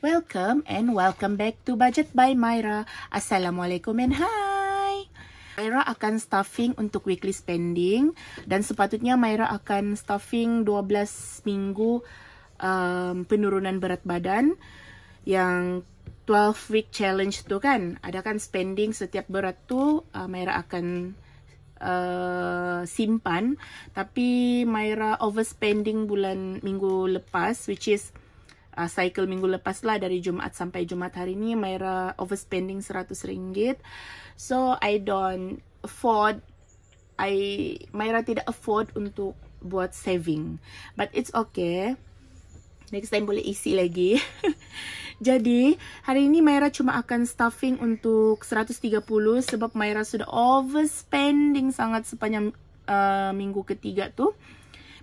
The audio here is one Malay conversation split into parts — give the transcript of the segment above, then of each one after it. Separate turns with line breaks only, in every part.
Welcome and welcome back to Budget by Myra. Assalamualaikum and hi. Myra akan stuffing untuk weekly spending dan sepatutnya Myra akan stuffing 12 minggu um, penurunan berat badan yang 12 week challenge tu kan. Ada kan spending setiap berat tu uh, Myra akan Uh, simpan tapi Myra overspending bulan minggu lepas which is uh, cycle minggu lepas lah dari Jumaat sampai Jumaat hari ni Myra overspending RM100. So I don't afford I Myra tidak afford untuk buat saving. But it's okay. Next time boleh isi lagi. Jadi, hari ini Myra cuma akan stuffing untuk 130 sebab Myra sudah overspending sangat sepanjang uh, minggu ketiga tuh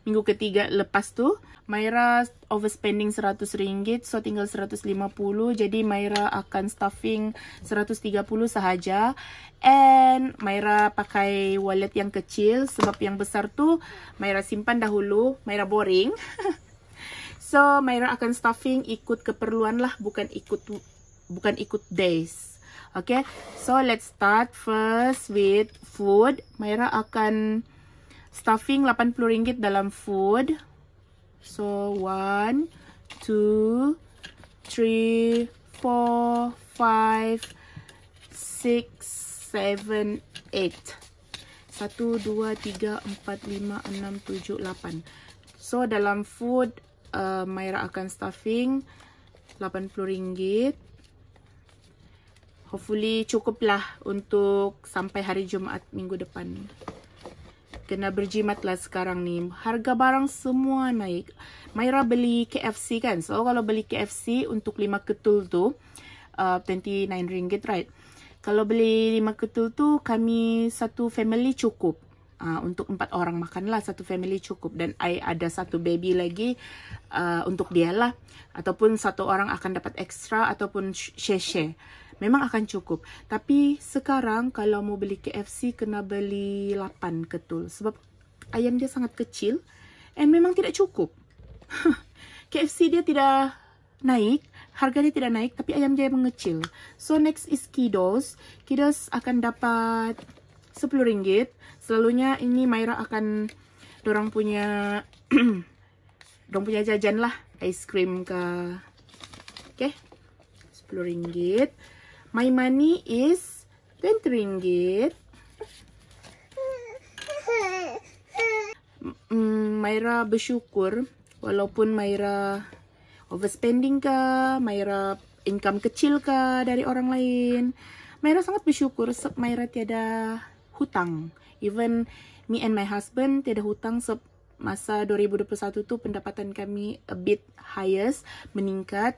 minggu ketiga lepas tu Myra overspending RM100 so tinggal RM150 jadi Myra akan stuffing RM130 sahaja and Myra pakai wallet yang kecil sebab yang besar tu Myra simpan dahulu Myra boring so Myra akan stuffing ikut keperluan lah bukan ikut bukan ikut days okay so let's start first with food Myra akan Stuffing RM80 dalam food. So, 1, 2, 3, 4, 5, 6, 7, 8. 1, 2, 3, 4, 5, 6, 7, 8. So, dalam food, uh, Myra akan stuffing RM80. Hopefully, cukuplah untuk sampai hari Jumaat minggu depan kena berjimatlah sekarang ni. Harga barang semua naik. Myra beli KFC kan. So kalau beli KFC untuk lima ketul tu uh, rm ringgit right. Kalau beli lima ketul tu kami satu family cukup. Uh, untuk empat orang makan lah satu family cukup. Dan I ada satu baby lagi uh, untuk dia lah. Ataupun satu orang akan dapat extra ataupun share-share memang akan cukup. Tapi sekarang kalau mau beli KFC kena beli 8 ketul sebab ayam dia sangat kecil and memang tidak cukup. KFC dia tidak naik, harga dia tidak naik tapi ayam dia mengecil. So next is Kidos. Kidos akan dapat RM10. Selalunya ini Myra akan dorang punya dorang punya jajan lah, ice cream ke. Okay. RM10. My money is 20 ringgit. Mm, Myra bersyukur walaupun Maira overspending ka, Maira income kecil ka dari orang lain. Maira sangat bersyukur sebab Maira tiada hutang. Even me and my husband tiada hutang sebab masa 2021 tu pendapatan kami a bit highest, meningkat.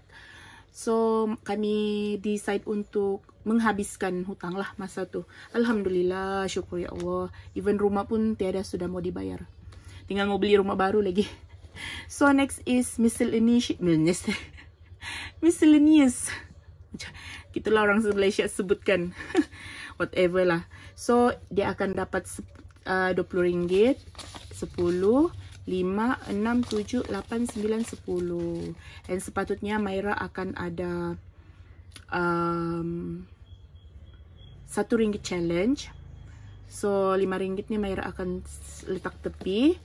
So kami decide untuk menghabiskan hutang lah masa tu. Alhamdulillah, syukur ya Allah. Even rumah pun tiada sudah mau dibayar. Tinggal mau beli rumah baru lagi. So next is miscellaneous. Miscellaneous. Itulah orang Malaysia sebutkan. Whatever lah. So dia akan dapat uh, 20 ringgit. 10 ringgit. 5, 6, 7, 8, 9, 10. Dan sepatutnya Mayra akan ada um, 1 ringgit challenge. So, 5 ringgit ni Mayra akan letak tepi.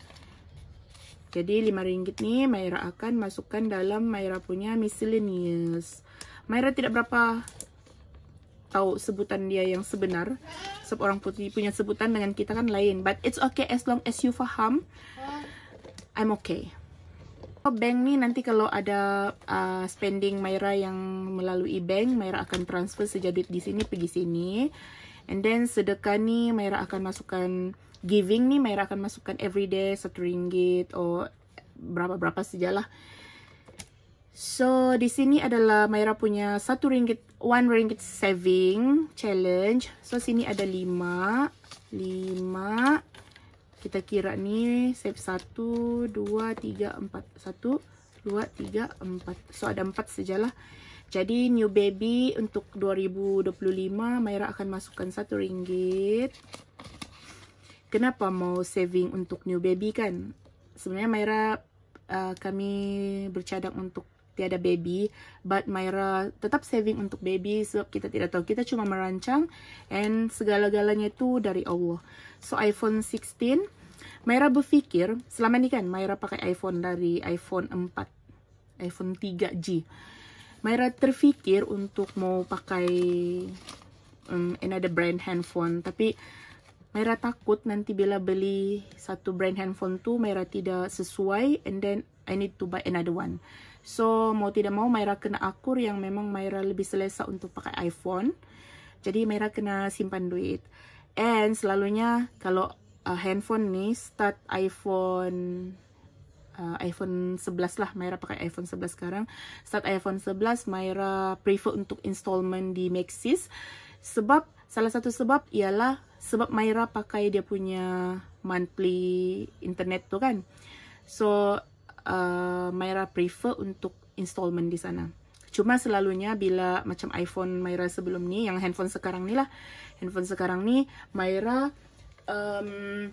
Jadi, 5 ringgit ni Mayra akan masukkan dalam Mayra punya miscellaneous. Mayra tidak berapa tahu sebutan dia yang sebenar. seorang orang putih punya sebutan dengan kita kan lain. But it's okay as long as you faham. I'm okay. Oh, bank ni nanti kalau ada uh, spending Myra yang melalui bank, Myra akan transfer sejadit di sini pergi sini. And then sedekah ni Myra akan masukkan giving ni Myra akan masukkan everyday satu ringgit or berapa-berapa sejalah. So di sini adalah Myra punya satu ringgit one ringgit saving challenge. So sini ada lima, lima kita kira ni save 1 2 3 4 1 2 3 4 so ada 4 sejalah. jadi new baby untuk 2025 Maira akan masukkan 1 ringgit kenapa mau saving untuk new baby kan sebenarnya Maira uh, kami bercadang untuk tiada baby but Myra tetap saving untuk baby sebab kita tidak tahu kita cuma merancang and segala-galanya itu dari Allah so iPhone 16 Myra berfikir selama ini kan Myra pakai iPhone dari iPhone 4 iPhone 3G Myra terfikir untuk mau pakai um, another brand handphone tapi Myra takut nanti bila beli satu brand handphone tu Myra tidak sesuai and then I need to buy another one So mau tidak mau Myra kena akur yang memang Myra lebih selesa untuk pakai iPhone. Jadi Myra kena simpan duit. And selalunya kalau uh, handphone ni start iPhone uh, iPhone 11 lah Myra pakai iPhone 11 sekarang. Start iPhone 11 Myra prefer untuk installment di Maxis sebab salah satu sebab ialah sebab Myra pakai dia punya monthly internet tu kan. So Uh, Myra prefer untuk installment di sana. Cuma selalunya bila macam iPhone Myra sebelum ni, yang handphone sekarang ni lah. Handphone sekarang ni, Myra um,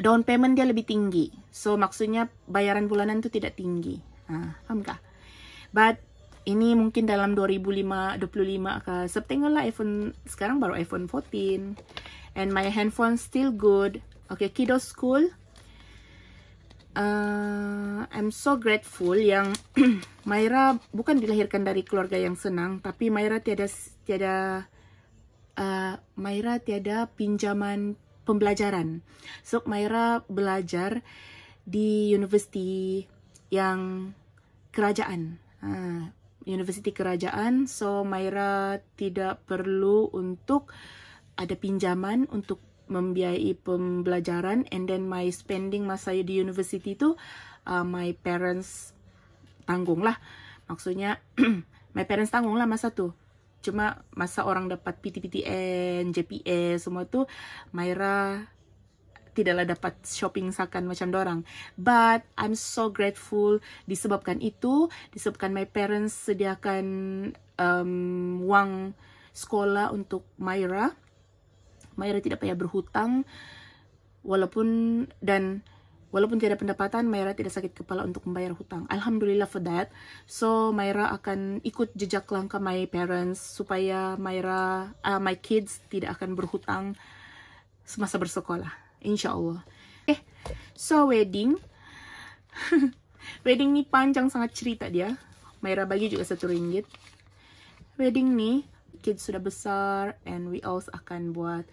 down payment dia lebih tinggi. So maksudnya bayaran bulanan tu tidak tinggi. Ha, faham kah? But ini mungkin dalam 2025 ke September lah iPhone sekarang baru iPhone 14. And my handphone still good. Okay, kiddo school uh, I'm so grateful yang Myra bukan dilahirkan dari keluarga yang senang tapi Myra tiada tiada uh, eh, Myra tiada pinjaman pembelajaran. So Myra belajar di universiti yang kerajaan. Uh, universiti kerajaan. So Myra tidak perlu untuk ada pinjaman untuk membiayai pembelajaran and then my spending masa saya di university tu uh, my parents tanggung lah maksudnya my parents tanggung lah masa tu cuma masa orang dapat PTPTN, JPS semua tu Myra tidaklah dapat shopping sakan macam dorang. But I'm so grateful disebabkan itu, disebabkan my parents sediakan um, wang sekolah untuk Myra. Mayra tidak payah berhutang walaupun dan walaupun tidak pendapatan Mayra tidak sakit kepala untuk membayar hutang Alhamdulillah for that so Mayra akan ikut jejak langkah my parents supaya Mayra uh, my kids tidak akan berhutang semasa bersekolah insya Allah eh so wedding wedding ini panjang sangat cerita dia Mayra bagi juga satu ringgit wedding nih kids sudah besar and we also akan buat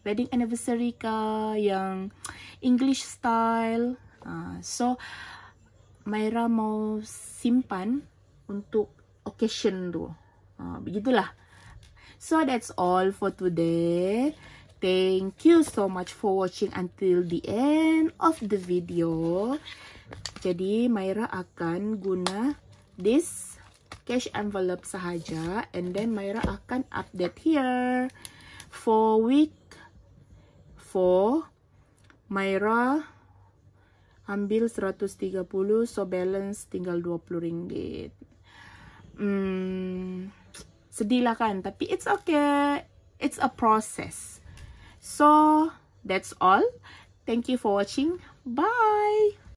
wedding anniversary ke yang English style. Uh, so Myra mau simpan untuk occasion tu. Uh, begitulah. So that's all for today. Thank you so much for watching until the end of the video. Jadi Myra akan guna this cash envelope sahaja and then Myra akan update here for week for Myra ambil 130 so balance tinggal 20 ringgit hmm, sedih lah kan tapi it's okay it's a process so that's all thank you for watching bye